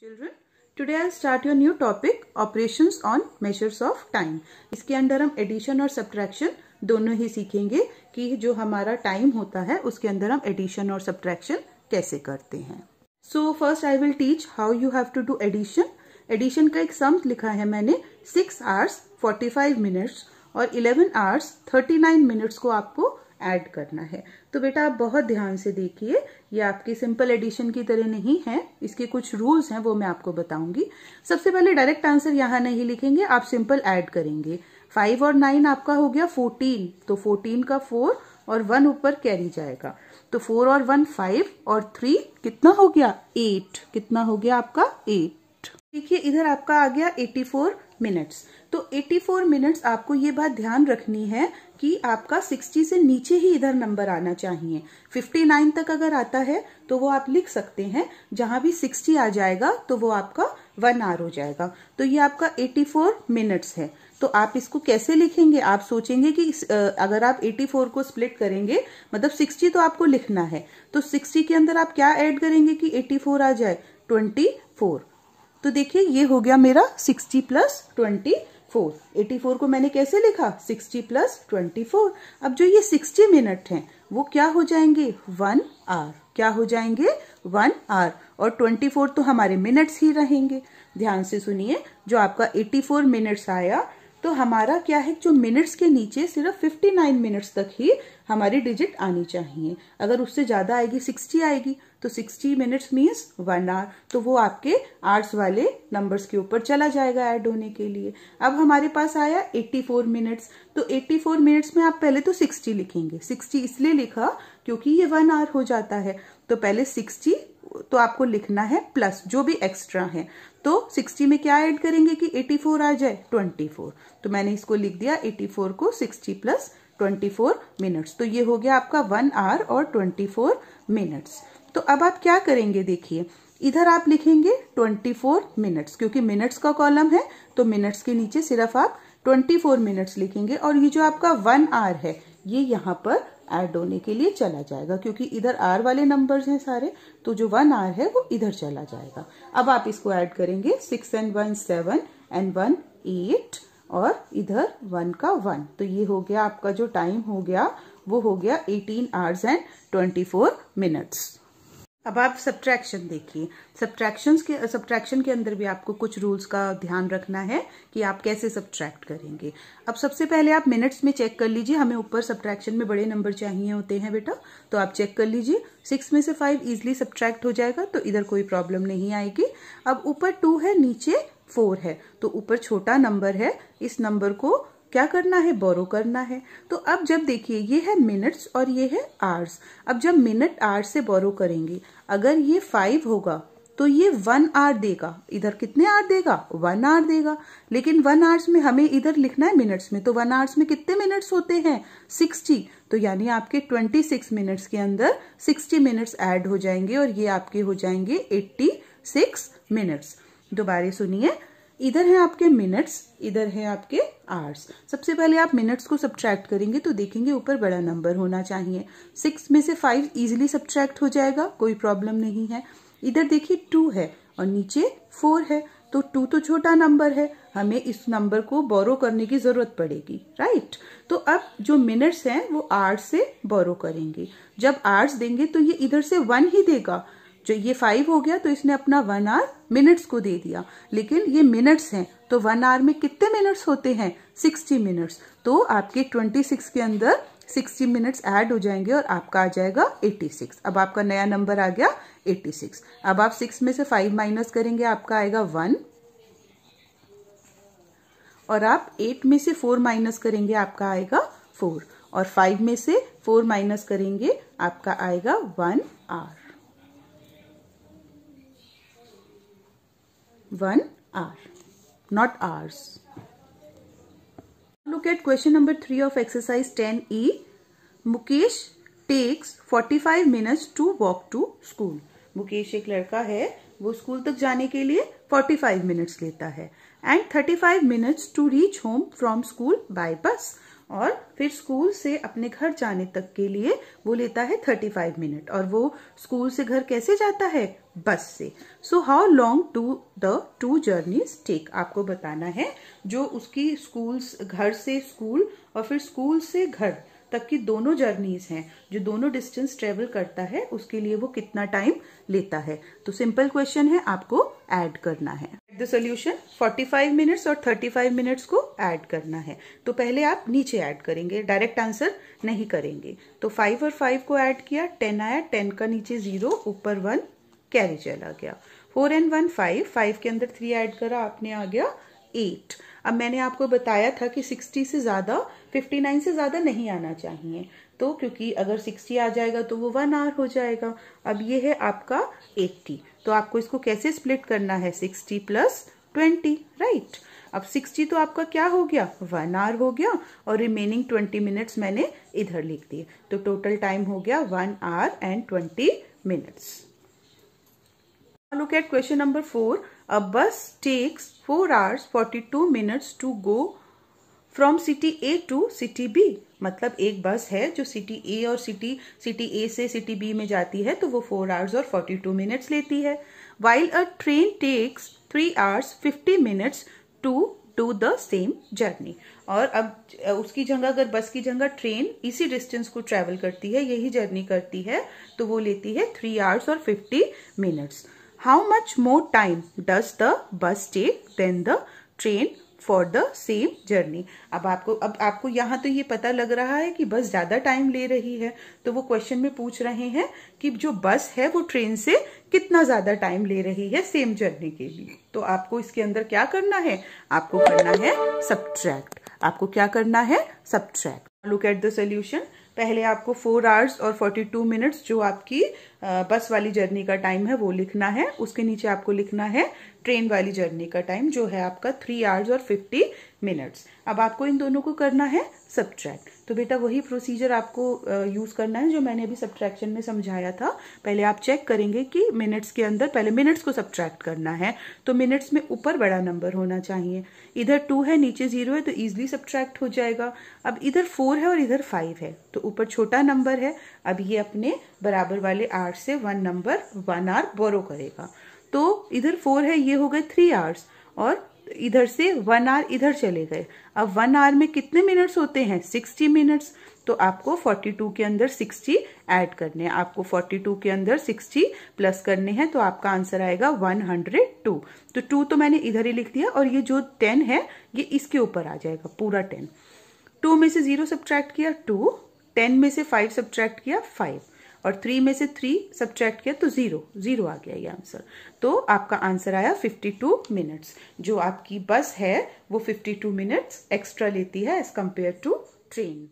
Children today I start your new topic operations on measures of time इसके अंदर हम addition और subtraction दोनों ही सीखेंगे कि जो हमारा टाइम होता है उसके अंदर हम एडिशन और सब्ट्रैक्शन कैसे करते हैं so first I will teach how you have to do addition addition का एक सम लिखा है मैंने six hours forty five minutes और eleven hours thirty nine minutes को आपको ऐड करना है तो बेटा आप बहुत ध्यान से देखिए ये आपकी सिंपल एडिशन की तरह नहीं है इसके कुछ रूल्स हैं वो मैं आपको बताऊंगी सबसे पहले डायरेक्ट आंसर यहाँ नहीं लिखेंगे आप सिंपल ऐड करेंगे फाइव और नाइन आपका हो गया फोर्टीन तो फोर्टीन का फोर और वन ऊपर कैरी जाएगा तो फोर और वन फाइव और थ्री कितना हो गया एट कितना हो गया आपका एट देखिए इधर आपका आ गया एटी फोर मिनट्स तो 84 मिनट्स आपको ये बात ध्यान रखनी है कि आपका 60 से नीचे ही इधर नंबर आना चाहिए 59 तक अगर आता है तो वो आप लिख सकते हैं जहां भी 60 आ जाएगा तो वो आपका वन आर हो जाएगा तो ये आपका 84 मिनट्स है तो आप इसको कैसे लिखेंगे आप सोचेंगे कि अगर आप 84 को स्प्लिट करेंगे मतलब 60 तो आपको लिखना है तो 60 के अंदर आप क्या ऐड करेंगे कि 84 आ जाए 24 तो देखिए ये हो गया मेरा sixty plus twenty four eighty four को मैंने कैसे लिखा सिक्सटी प्लस ट्वेंटी फोर अब जो ये सिक्सटी मिनट हैं वो क्या हो जाएंगे वन आर क्या हो जाएंगे वन आर और ट्वेंटी फोर तो हमारे मिनट्स ही रहेंगे ध्यान से सुनिए जो आपका एटी फोर मिनट्स आया तो हमारा क्या है जो मिनट्स के नीचे सिर्फ 59 मिनट्स तक ही हमारी डिजिट आनी चाहिए अगर उससे ज़्यादा आएगी 60 आएगी तो 60 मिनट्स मीन्स वन आवर तो वो आपके आर्ट्स वाले नंबर्स के ऊपर चला जाएगा ऐड होने के लिए अब हमारे पास आया 84 मिनट्स तो 84 मिनट्स में आप पहले तो 60 लिखेंगे 60 इसलिए लिखा क्योंकि ये वन आवर हो जाता है तो पहले 60 तो आपको लिखना है प्लस जो भी एक्स्ट्रा है तो 60 में क्या ऐड करेंगे कि 84 आ जाए 24 तो मैंने इसको लिख दिया 84 को 60 प्लस 24 मिनट्स तो ये हो गया आपका वन आवर और 24 मिनट्स तो अब आप क्या करेंगे देखिए इधर आप लिखेंगे 24 मिनट्स क्योंकि मिनट्स का कॉलम है तो मिनट्स के नीचे सिर्फ आप 24 मिनट्स लिखेंगे और ये जो आपका वन आर है ये यहाँ पर एड होने के लिए चला जाएगा क्योंकि इधर आर वाले नंबर्स हैं सारे तो जो वन आर है वो इधर चला जाएगा अब आप इसको ऐड करेंगे six and one seven and one eight और इधर वन का वन तो ये हो गया आपका जो टाइम हो गया वो हो गया eighteen hours and twenty four minutes अब आप सब्ट्रैक्शन देखिए सब्ट्रैक्शन के सब्ट्रैक्शन के अंदर भी आपको कुछ रूल्स का ध्यान रखना है कि आप कैसे सब्ट्रैक्ट करेंगे अब सबसे पहले आप मिनट्स में चेक कर लीजिए हमें ऊपर सब्ट्रैक्शन में बड़े नंबर चाहिए होते हैं बेटा तो आप चेक कर लीजिए सिक्स में से फाइव इजिली सब्ट्रैक्ट हो जाएगा तो इधर कोई प्रॉब्लम नहीं आएगी अब ऊपर टू है नीचे फोर है तो ऊपर छोटा नंबर है इस नंबर को क्या करना है बोरो करना है तो अब जब देखिए ये है मिनट्स और ये है आर्स अब जब मिनट आर्स से बोरो करेंगे अगर ये फाइव होगा तो ये वन आर देगा इधर कितने आर देगा वन आर देगा लेकिन वन आर्स में हमें इधर लिखना है मिनट्स में तो वन आर्स में कितने मिनट्स होते हैं सिक्सटी तो यानी आपके ट्वेंटी सिक्स मिनट्स के अंदर सिक्सटी मिनट्स ऐड हो जाएंगे और ये आपके हो जाएंगे एट्टी सिक्स मिनट्स दोबारे सुनिए इधर है आपके मिनट्स इधर है आपके आवर्स सबसे पहले आप मिनट्स को सब्ट्रैक्ट करेंगे तो देखेंगे ऊपर बड़ा नंबर होना चाहिए सिक्स में से फाइव इजिली सब्ट्रैक्ट हो जाएगा कोई प्रॉब्लम नहीं है इधर देखिए टू है और नीचे फोर है तो टू तो छोटा नंबर है हमें इस नंबर को बोरो करने की जरूरत पड़ेगी राइट तो अब जो मिनट्स हैं वो आर्ट से बोरो करेंगे जब आर्ट्स देंगे तो ये इधर से वन ही देगा जो ये फाइव हो गया तो इसने अपना वन आवर मिनट्स को दे दिया लेकिन ये मिनट्स हैं तो वन आवर में कितने मिनट्स होते हैं सिक्सटी मिनट्स तो आपके ट्वेंटी सिक्स के अंदर सिक्सटी मिनट्स ऐड हो जाएंगे और आपका आ जाएगा एट्टी सिक्स अब आपका नया नंबर आ गया एट्टी सिक्स अब आप सिक्स में से फाइव माइनस करेंगे आपका आएगा वन और आप एट में से फोर माइनस करेंगे आपका आएगा फोर और फाइव में से फोर माइनस करेंगे आपका आएगा one hour one hour, not hours. Look at question number 3 of exercise 10E. Mukesh takes 45 minutes to walk to school. Mukesh एक लड़का है वो स्कूल तक जाने के लिए फाइव मिनट्स लेता है and five minutes to reach home from school by bus और फिर स्कूल से अपने घर जाने तक के लिए वो लेता है थर्टी फाइव मिनट और वो स्कूल से घर कैसे जाता है बस से so how long to the two journeys take आपको बताना है जो उसकी स्कूल घर से स्कूल और फिर स्कूल से घर तक की दोनों जर्नीज हैं जो दोनों डिस्टेंस ट्रेवल करता है उसके लिए वो कितना टाइम लेता है तो सिंपल क्वेश्चन है आपको ऐड करना है द सोल्यूशन 45 मिनट्स और 35 मिनट्स को ऐड करना है तो पहले आप नीचे ऐड करेंगे डायरेक्ट आंसर नहीं करेंगे तो 5 और 5 को ऐड किया 10 आया 10 का नीचे जीरो ऊपर वन कैरी चला गया four and one five five के अंदर थ्री ऐड करा आपने आ गया एट अब मैंने आपको बताया था कि सिक्सटी से ज़्यादा फिफ्टी नाइन से ज़्यादा नहीं आना चाहिए तो क्योंकि अगर सिक्सटी आ जाएगा तो वो वन आवर हो जाएगा अब ये है आपका एट्टी तो आपको इसको कैसे स्प्लिट करना है सिक्सटी प्लस ट्वेंटी राइट अब सिक्सटी तो आपका क्या हो गया वन आवर हो गया और रिमेनिंग ट्वेंटी मिनट्स मैंने इधर लिख दिए तो टोटल टाइम हो गया one hour and twenty minutes look at question number 4 a bus takes 4 hours 42 minutes to go from city A to city B मतलब एक बस है जो सिटी ए और सिटी सिटी ए से सिटी बी में जाती है तो वो फोर आवर्स और फोर्टी टू मिनट्स लेती है while a train takes three hours fifty minutes to do the same journey और अब उसकी जगह अगर बस की जगह ट्रेन इसी डिस्टेंस को ट्रेवल करती है यही जर्नी करती है तो वो लेती है थ्री आवर्स और fifty minutes how much more time does the bus take than the train for the same journey अब आपको अब आपको यहाँ तो ये पता लग रहा है कि बस ज़्यादा टाइम ले रही है तो वो क्वेश्चन में पूछ रहे हैं कि जो बस है वो ट्रेन से कितना ज़्यादा टाइम ले रही है सेम जर्नी के लिए तो आपको इसके अंदर क्या करना है आपको करना है सब्ट्रैक्ट आपको क्या करना है subtract look at the solution पहले आपको फोर आवर्स और फोर्टी टू मिनट्स जो आपकी बस वाली जर्नी का टाइम है वो लिखना है उसके नीचे आपको लिखना है ट्रेन वाली जर्नी का टाइम जो है आपका थ्री आवर्स और फिफ्टी मिनट्स अब आपको इन दोनों को करना है सब्ट्रैक्ट तो बेटा वही प्रोसीजर आपको यूज़ करना है जो मैंने अभी सब्ट्रैक्शन में समझाया था पहले आप चेक करेंगे कि मिनट्स के अंदर पहले मिनट्स को सब्ट्रैक्ट करना है तो मिनट्स में ऊपर बड़ा नंबर होना चाहिए इधर टू है नीचे जीरो है तो ईजिली सब्ट्रैक्ट हो जाएगा अब इधर फोर है और इधर फाइव है तो ऊपर छोटा नंबर है अब ये अपने बराबर वाले आर से one number one hour borrow करेगा तो इधर फोर है ये हो गए थ्री आर्स और इधर से वन आर इधर चले गए अब वन आर में कितने मिनट्स होते हैं सिक्सटी मिनट्स तो आपको फोर्टी टू के अंदर सिक्सटी ऐड करने हैं आपको फोर्टी टू के अंदर सिक्सटी प्लस करने हैं तो आपका आंसर आएगा वन हंड्रेड टू तो टू तो मैंने इधर ही लिख दिया और ये जो टेन है ये इसके ऊपर आ जाएगा पूरा टेन टू में से जीरो सब्ट्रैक्ट किया टू टेन में से फाइव सब्ट्रैक्ट किया फाइव और थ्री में से थ्री सब्ट्रैक्ट किया तो जीरो जीरो आ गया ये आंसर तो आपका आंसर आया फिफ्टी टू मिनट्स जो आपकी बस है वो फिफ्टी टू मिनट्स एक्स्ट्रा लेती है एज कम्पेयर टू ट्रेन